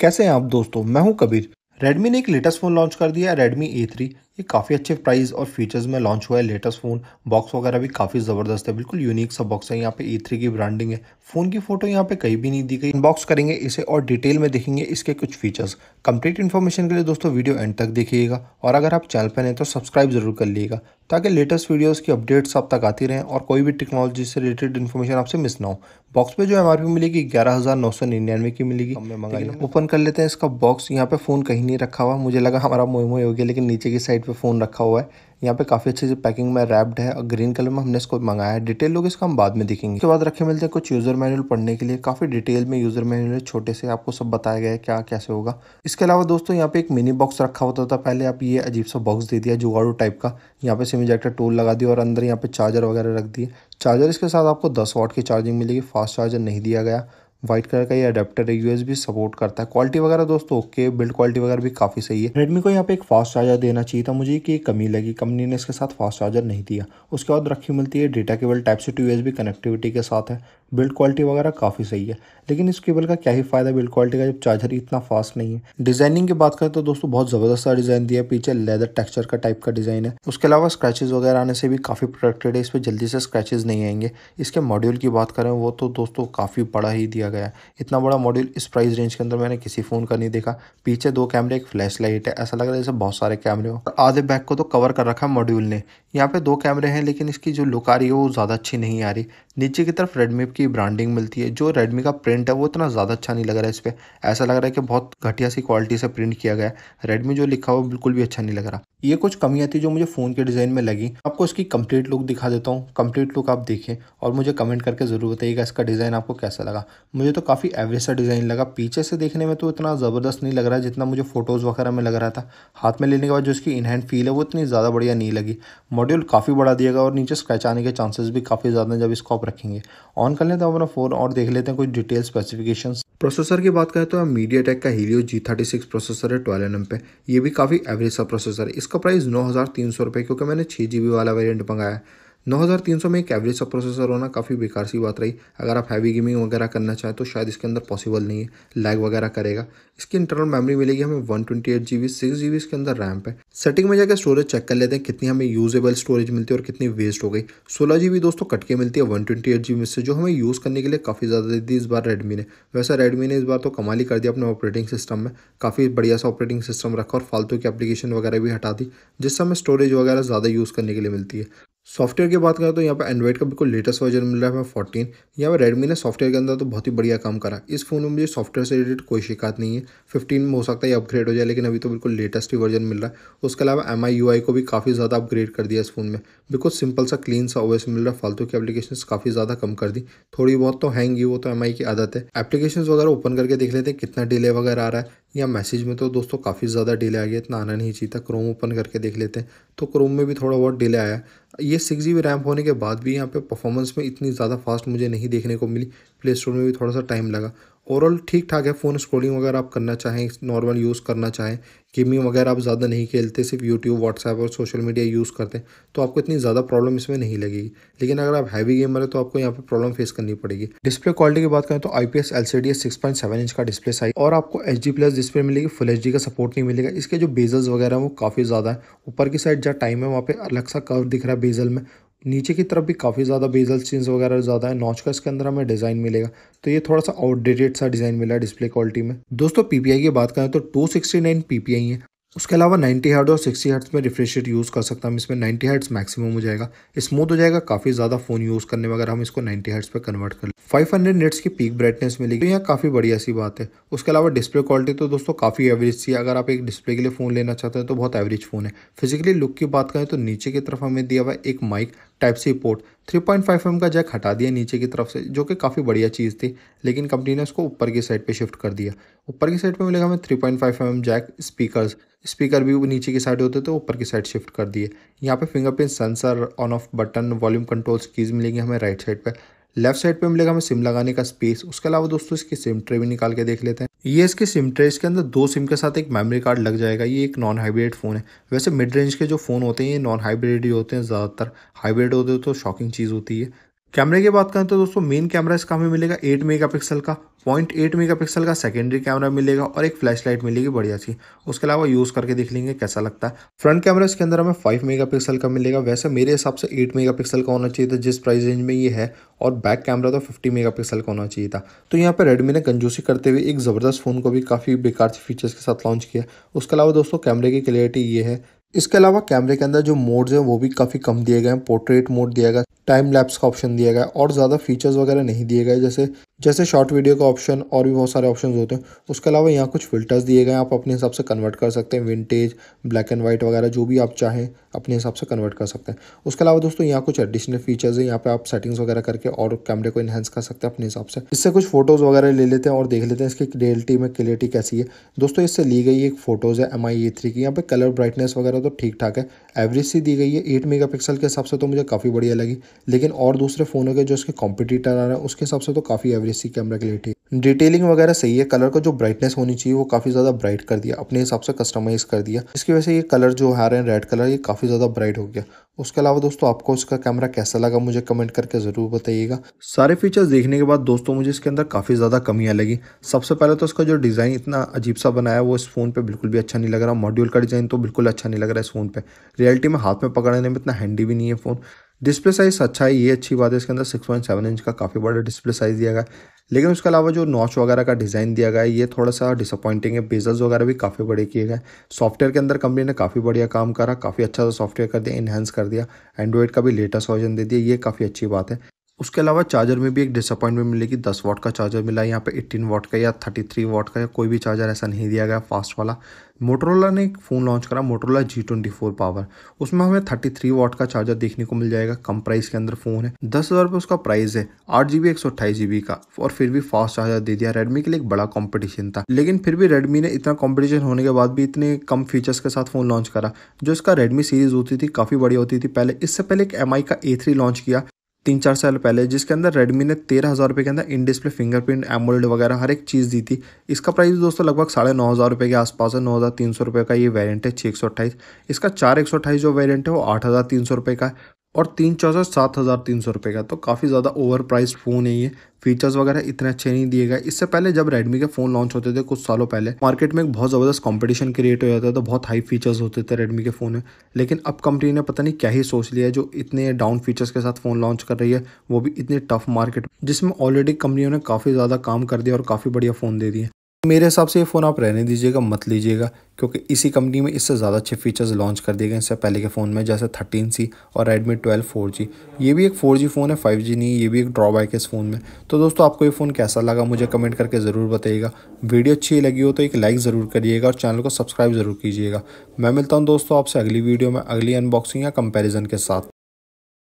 कैसे हैं आप दोस्तों मैं हूं कबीर रेडमी ने एक लेटेस्ट फ़ोन लॉन्च कर दिया है ए थ्री ये काफ़ी अच्छे प्राइस और फीचर्स में लॉन्च हुआ है लेटेस्ट फ़ोन बॉक्स वगैरह भी काफ़ी ज़बरदस्त है बिल्कुल यूनिक सा बॉक्स है यहाँ पे ई e थ्री की ब्रांडिंग है फ़ोन की फ़ोटो यहाँ पे कहीं भी नहीं दी गई बॉक्स करेंगे इसे और डिटेल में देखेंगे इसके कुछ फीचर्स कंप्लीट इन्फॉर्मेशन के लिए दोस्तों वीडियो एंड तक देखिएगा और अगर आप चैनल पर नहीं तो सब्सक्राइब जरूर कर लीजिएगा ताकि लेटेस्ट वीडियोज़ की अपडेट्स आप तक आती रहें और कोई भी टेक्नोलॉजी से रिलेटेड इन्फॉर्मेशन आपसे मिस ना हो बॉक्स पर जो एम मिलेगी ग्यारह हज़ार नौ सौ निन्यानवे की मिलेगी हमें मंगाई ओपन कर लेते हैं इसका बॉक्स यहाँ पे फ़ोन कहीं नहीं रखा हुआ मुझे लगा हमारा मोमो हो गया लेकिन नीचे की साइड साइड पे फ़ोन रखा हुआ है यहाँ पे काफ़ी अच्छे से पैकिंग में रैप्ड है और ग्रीन कलर में हमने इसको मंगाया है डिटेल लोग इसका हम बाद में देखेंगे उसके बाद रखे मिलते हैं कुछ यूज़र मैनुअल पढ़ने के लिए काफ़ी डिटेल में यूज़र मैनुअल छोटे से आपको सब बताया गया है क्या कैसे होगा इसके अलावा दोस्तों यहाँ पे एक मिनी बॉक्स रखा होता था पहले आप ये अजीब सा बॉक्स दे दिया जुगाड़ू टाइप का यहाँ पे सिम इजेक्टर टूल लगा दिया और अंदर यहाँ पे चार्जर वगैरह रख दिए चार्जर इसके साथ आपको दस वॉट की चार्जिंग मिलेगी फास्ट चार्जर नहीं दिया गया वाइट कलर का ये अडेप्टर है भी सपोर्ट करता है क्वालिटी वगैरह दोस्तों ओके बिल्ड क्वालिटी वगैरह भी काफ़ी सही है रेडमी को यहाँ पे एक फास्ट चार्जर देना चाहिए था मुझे कि कमी लगी कंपनी ने इसके साथ फास्ट चार्जर नहीं दिया उसके बाद रखी मिलती है data cable type C to USB connectivity के साथ है बिल्ड क्वालिटी वगैरह काफ़ी सही है लेकिन इस केबल का क्या ही फ़ायदा बिल्ड क्वालिटी का जब चार्जर ही इतना फास्ट नहीं है डिज़ाइनिंग की बात करें तो दोस्तों बहुत ज़बरदस्त डिज़ाइन दिया पीछे लेदर टेक्सचर का टाइप का डिज़ाइन है उसके अलावा स्क्रैचेज वगैरह आने से भी काफ़ी प्रोटेक्टेड है इस पर जल्दी से स्क्रैचेज नहीं आएंगे इसके मॉड्यूल की बात करें वो तो दोस्तों काफ़ी बड़ा ही दिया गया है इतना बड़ा मॉड्यूल इस प्राइस रेंज के अंदर मैंने किसी फ़ोन का नहीं देखा पीछे दो कैमरे एक फ्लैश लाइट है ऐसा लग रहा है जैसे बहुत सारे कैमरे हो आधे बैक को तो कवर कर रखा है मॉड्यूल ने यहाँ पे दो कैमरे हैं लेकिन इसकी जो लुक आ रही है वो ज़्यादा अच्छी नहीं आ रही नीचे की तरफ रेडमी की अच्छी ब्रांडिंग मिलती है जो Redmi का प्रिंट है वो इतना ज़्यादा अच्छा नहीं लग रहा है इस पर ऐसा लग रहा है कि बहुत घटिया सी क्वालिटी से प्रिंट किया गया है Redmi जो लिखा हुआ बिल्कुल भी अच्छा नहीं लग रहा ये कुछ कमियाँ थी जो मुझे फ़ोन के डिज़ाइन में लगी आपको इसकी कंप्लीट लुक दिखा देता हूँ कंप्लीट लुक आप देखें और मुझे कमेंट करके ज़रूर बताइएगा इसका डिज़ाइन आपको कैसा लगा मुझे तो काफ़ी एवरेज सा डिज़ाइन लगा पीछे से देखने में तो इतना ज़बरदस्त नहीं लग रहा जितना मुझे फ़ोटोज़ वगैरह में लग रहा था हाथ में लेने के बाद जो इसकी इनहैंड फील है वो इतनी ज़्यादा बढ़िया नहीं लगी मॉड्यूल काफ़ी बड़ा दिया गया और नीचे स्क्रैच आने के चांसेस भी काफ़ी ज़्यादा हैं जब इसको आप रखेंगे ऑन कर लेते हैं अपना फ़ोन और देख लेते हैं कुछ डिटेल स्पेसिफिकेशन प्रोसेसर की बात करें तो मीडिया टेक का Helio G thirty six processor है ट्वेल्व एन पे ये भी काफ़ी एवरेज सा प्रोसेसर है इसका प्राइस नौ हज़ार तीन सौ रुपये क्योंकि मैंने छः जी वाला वेरियंट मंगाया है 9300 में एक एवरेज सब प्रोसेसर होना काफ़ी बेकार सी बात रही अगर आप हैवी गेमिंग वगैरह करना चाहें तो शायद इसके अंदर पॉसिबल नहीं है लैग वगैरह करेगा इसकी इंटरनल मेमोरी मिलेगी हमें one twenty eight G B six G B इसके अंदर रैम है सेटिंग में जाकर स्टोरेज चेक कर लेते हैं कितनी हमें यूजेबल स्टोरेज मिलती है और कितनी वेस्ट हो गई सोलह जी बी दोस्तों कट के मिलती है वन ट्वेंटी एट जी से जो हमें यूज़ करने के लिए काफ़ी ज़्यादा दे दी इस बार रेडमी ने वैसा रेडमी ने इस बार तो कमाल ही कर दिया अपने ऑपरेटिंग सिस्टम में काफ़ी बढ़िया सा ऑपरेटिंग सिस्टम रखा और फालतू की एप्लीकेशन वगैरह भी हटा दी जिससे हमें स्टोरेज वगैरह ज़्यादा यूज़ करने के लिए मिलती है सॉफ्टवेयर की बात करें तो यहाँ पर एंड्रॉइड का बिल्कुल लेटेस्ट वर्जन मिल रहा है हमें फोर्टीन यहाँ पर रेडमी ने सॉफ्टवेयर के अंदर तो बहुत ही बढ़िया काम करा इस फोन में मुझे सॉफ्टवेयर से रिलेटेड कोई शिकायत नहीं है फिफ्टीन में हो सकता है अपग्रेड हो जाए लेकिन अभी तो बिल्कुल लेटेस्ट ही वर्जन मिल रहा है उसके अलावा एम आई को भी काफ़ी ज़्यादा अपग्रेड कर दिया इस फोन में बिल्कुल सिंपल सा क्लीन सा ओएस मिल रहा है फालतू की एप्लीकेशन काफ़ी ज़्यादा कम कर दी थोड़ी बहुत तो हैंग ही वो तो एम की आदत है एप्लीकेशन वगैरह ओपन करके देख लेते हैं कितना डिले वगैरह आ रहा है या मैसेज में तो दोस्तों काफ़ी ज़्यादा डिले आ गया इतना आना नहीं चाहिए था क्रोम ओपन करके देख लेते हैं तो क्रोम में भी थोड़ा बहुत डिले आया ये सिक्स जी बी रैम होने के बाद भी यहाँ पे परफॉर्मेंस में इतनी ज़्यादा फास्ट मुझे नहीं देखने को मिली प्ले स्टोर में भी थोड़ा सा टाइम लगा ओवरऑल ठीक ठाक है फ़ोन स्क्रोलिंग वगैरह आप करना चाहें नॉर्मल यूज़ करना चाहें गेमिंग वगैरह आप ज़्यादा नहीं खेलते सिर्फ यूट्यूब व्हाट्सएप और सोशल मीडिया यूज़ करते हैं तो आपको इतनी ज़्यादा प्रॉब्लम इसमें नहीं लगेगी लेकिन अगर आप हैवी गेमर हैं तो आपको यहाँ पर प्रॉब्लम फेस करनी पड़ेगी डिस्प्ले क्वालिटी की बात करें तो I P S L C six point seven inch का डिस्प्ले साइज और आपको एच डी प्लस डिस्प्ले मिलेगी फुल एच का सपोर्ट नहीं मिलेगा इसके जो बेजल्स वगैरह वो काफ़ी ज़्यादा है ऊपर की साइड जहाँ टाइम है वहाँ पर अलग सा कर्व दिख रहा है बेजल में नीचे की तरफ भी काफ़ी ज़्यादा बेजल चेंज वगैरह ज़्यादा है नॉच का इसके अंदर हमें डिज़ाइन मिलेगा तो ये थोड़ा सा आउटडेटेड सा डिज़ाइन मिला है डिस्प्ले क्वालिटी में दोस्तों पीपीआई की बात करें तो 269 सिक्सटी है उसके अलावा 90 हर्ट और 60 हर्ट्स में रिफ्रेश रेट यूज़ कर सकता हूँ इसमें 90 हर्ट्स मैक्सिमम हो जाएगा स्मूथ हो जाएगा काफ़ी ज़्यादा फ़ोन यूज़ करने में अगर हम इसको 90 हर्ट्स पर कन्वर्ट कर फाइव हंड्रेड नेट्स की पीक ब्राइटनेस मिलेगी तो यहाँ काफ़ी बढ़िया सी बात है उसके अलावा डिस्प्ले क्वालिटी तो दोस्तों काफ़ी एवरेज सी अगर आप एक डिस्प्ले के लिए फ़ोन लेना चाहते हैं तो बहुत एवरेज फ़ोन है फिजिकली लुक की बात करें तो नीचे की तरफ हमें दिया हुआ एक mic type C port three point five M का जैक हटा दिया नीचे की तरफ से जो कि काफ़ी बढ़िया चीज़ थी लेकिन कंपनी ने उसको ऊपर की साइड पे शिफ्ट कर दिया ऊपर की साइड पे मिलेगा हमें three point five M jack speakers speaker भी नीचे की साइड होते थे तो ऊपर की साइड शिफ्ट कर दिए यहाँ पे fingerprint sensor on off button volume controls keys मिलेंगी हमें राइट साइड पर लेफ्ट साइड पर मिलेगा हमें सिम लगाने का स्पेस उसके अलावा दोस्तों इसकी सिम ट्रे भी निकाल के देख लेते हैं ये इसके सिम ट्रे इसके अंदर दो सिम के साथ एक मेमोरी कार्ड लग जाएगा ये एक नॉन हाइब्रिड फ़ोन है वैसे मिड रेंज के जो फ़ोन होते हैं ये नॉन हाइब्रिड ही होते हैं ज़्यादातर हाइब्रिड होते हैं तो शॉकिंग चीज़ होती है कैमरे की बात करें तो दोस्तों मेन कैमरा इसका हमें मिलेगा 8 मेगापिक्सल का पॉइंट एट मेगा पिक्सल का सेकेंडरी कैमरा मिलेगा और एक फ्लैश लाइट मिलेगी बढ़िया सी उसके अलावा यूज़ करके देख लेंगे कैसा लगता है फ्रंट कैमरा इसके अंदर हमें फाइव मेगा पिक्सल का मिलेगा वैसे मेरे हिसाब से एट मेगा पिक्सल का होना चाहिए था जिस प्राइस रेंज में ये है और बैक कैमरा तो फिफ्टी मेगा पिक्सल का होना चाहिए था तो यहाँ पर रेडमी ने कंजूसी करते हुए एक ज़बरदस्त फ़ोन को भी काफ़ी बेकार फीचर्स के साथ लॉन्च किया उसके अलावा दोस्तों कैमरे की क्लियरिटी ये है इसके अलावा कैमरे के अंदर जो मोड्स हैं वो भी काफ़ी कम दिए गए हैं पोर्ट्रेट मोड दिया गया टाइम लैप्स का ऑप्शन दिया गया और ज़्यादा फीचर्स वगैरह नहीं दिए गए जैसे जैसे शॉर्ट वीडियो का ऑप्शन और भी बहुत सारे ऑप्शन होते हैं उसके अलावा यहाँ कुछ फिल्टर्स दिए गए हैं आप अपने हिसाब से कन्वर्ट कर सकते हैं विंटेज ब्लैक एंड वाइट वगैरह जो भी आप चाहें अपने हिसाब से कन्वर्ट कर सकते हैं उसके अलावा दोस्तों यहाँ कुछ एडिशनल फीचर्स हैं यहाँ पे आप सेटिंग्स वगैरह करके और कैमरे को इन्हेंस कर सकते हैं अपने हिसाब से इससे कुछ फोटोज़ वगैरह ले लेते हैं और देख लेते हैं इसकी रियलिटी में क्लियरिटी कैसी है दोस्तों इससे ली गई एक फोटोज़ है एम आई ए थ्री की यहाँ पे कलर ब्राइटनेस वगैरह मतलब ठीक ठाक है एवरेज सी दी गई है एट मेगापिक्सल के हिसाब से तो मुझे काफ़ी बढ़िया लगी लेकिन और दूसरे फ़ोनों के जो इसके कॉम्पिटिटर आ रहे हैं उसके हिसाब से तो काफ़ी एवरेज सी कैमरा क्लियरिटी डिटेलिंग वगैरह सही है कलर का जो ब्राइटनेस होनी चाहिए वो काफ़ी ज़्यादा ब्राइट कर दिया अपने हिसाब से कस्टमाइज कर दिया इसकी वजह से ये कलर जो हार रहे रेड कलर ये काफ़ी ज़्यादा ब्राइट हो गया उसके अलावा दोस्तों आपको इसका कैमरा कैसा लगा मुझे कमेंट करके ज़रूर बताइएगा सारे फीचर्स देखने के बाद दोस्तों मुझे इसके अंदर काफ़ी ज़्यादा कमियाँ लगी सबसे पहले तो इसका जो डिज़ाइन इतना अजीब सा बनाया वो इस फ़ोन पर बिल्कुल भी अच्छा नहीं लग रहा मॉड्यूल का डिज़ाइन तो बिल्कुल अच्छा नहीं लग रहा है इस फ़ोन पर रियलिटी में हाथ में पकड़ने में इतना हैंडी भी नहीं है फ़ोन डिस्प्ले साइज़ अच्छा है ये अच्छी बात है इसके अंदर 6.7 इंच का काफ़ी बड़ा डिस्प्ले साइज़ दिया गया है लेकिन उसके अलावा जो नॉच वगैरह का डिज़ाइन दिया गया है ये थोड़ा सा डिसअपॉइंटिंग है बेजल्स वगैरह भी काफ़ी बड़े किए गए सॉफ्टवेयर के अंदर कंपनी ने काफ़ी बढ़िया काम करा काफ़ी अच्छा सा सॉफ्टवेयर कर दिया इनहेंस कर दिया एंड्रॉइड का भी लेटेस्ट वर्जन दे दिया ये काफ़ी अच्छी बात है उसके अलावा चार्जर में भी एक डिसअपॉइंटमेंट मिलेगी कि दस वॉट का चार्जर मिला यहाँ पे एट्टीन वॉट का या थर्टी थ्री वॉट का या कोई भी चार्जर ऐसा नहीं दिया गया फास्ट वाला मोटरोला ने एक फ़ोन लॉन्च करा Motorola G twenty four power उसमें हमें थर्टी थ्री वॉट का चार्जर देखने को मिल जाएगा कम प्राइस के अंदर फ़ोन है दस हज़ार रुपये उसका प्राइस है आठ जी बी एक सौ अट्ठाईस जी बी का और फिर भी फास्ट चार्जर दे दिया रेडमी के लिए एक बड़ा कॉम्पिटिशन था लेकिन फिर भी रेडमी ने इतना कॉम्पिटिशन होने के बाद भी इतने कम फीचर्स के साथ फ़ोन लॉन्च करा जो इसका रेडमी सीरीज़ होती थी काफ़ी बड़ी होती थी पहले इससे पहले एक एम का ए लॉन्च किया तीन चार साल पहले जिसके अंदर रेडमी ने तेरह हज़ार रुपये के अंदर इन डिस्प्ले फिंगरप्रिंट एमोल्ड वगैरह हर एक चीज़ दी थी इसका प्राइस दोस्तों लगभग साढ़े नौ हज़ार रुपये के आसपास है नौ हज़ार तीन सौ रुपये का ये वेरिएंट है छः एक सौ अट्ठाईस इसका चार एक सौ अट्ठाईस जो वेरिएंट है वो आठ हज़ार तीन सौ रुपये का और तीन चार्जर सात हज़ार तीन सौ रुपये का तो काफ़ी ज़्यादा ओवर प्राइस फ़ोन है ये फीचर्स वगैरह इतने अच्छे नहीं दिए गए इससे पहले जब रेडमी के फ़ोन लॉन्च होते थे कुछ सालों पहले मार्केट में एक बहुत ज़बरदस्त कंपटीशन क्रिएट हो जाता था तो बहुत हाई फीचर्स होते थे रेडमी के फ़ोन में लेकिन अब कंपनी ने पता नहीं क्या ही सोच लिया है जो इतने डाउन फीचर्स के साथ फ़ोन लॉन्च कर रही है वो भी इतने टफ मार्केट जिसमें ऑलरेडी कंपनियों ने काफ़ी ज़्यादा काम कर दिया और काफ़ी बढ़िया फ़ोन दे दिए मेरे हिसाब से ये फ़ोन आप रहने दीजिएगा मत लीजिएगा क्योंकि इसी कंपनी में इससे ज़्यादा अच्छे फीचर्स लॉन्च कर दिए गए इससे पहले के फ़ोन में जैसे थर्टीन सी और रेडमी ट्वेल्व फोर जी ये भी एक फोर जी फ़ोन है फाइव जी नहीं ये भी एक ड्रॉबैक है इस फ़ोन में तो दोस्तों आपको ये फ़ोन कैसा लगा मुझे कमेंट करके ज़रूर बताइएगा वीडियो अच्छी लगी हो तो एक लाइक ज़रूर करिएगा और चैनल को सब्सक्राइब ज़रूर कीजिएगा मैं मिलता हूँ दोस्तों आपसे अगली वीडियो में अगली अनबॉक्सिंग या कंपेरिजन के साथ